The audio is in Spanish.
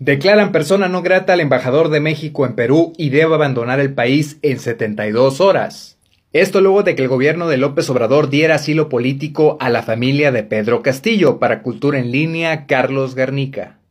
Declaran persona no grata al embajador de México en Perú y debe abandonar el país en 72 horas. Esto luego de que el gobierno de López Obrador diera asilo político a la familia de Pedro Castillo para Cultura en Línea Carlos Garnica.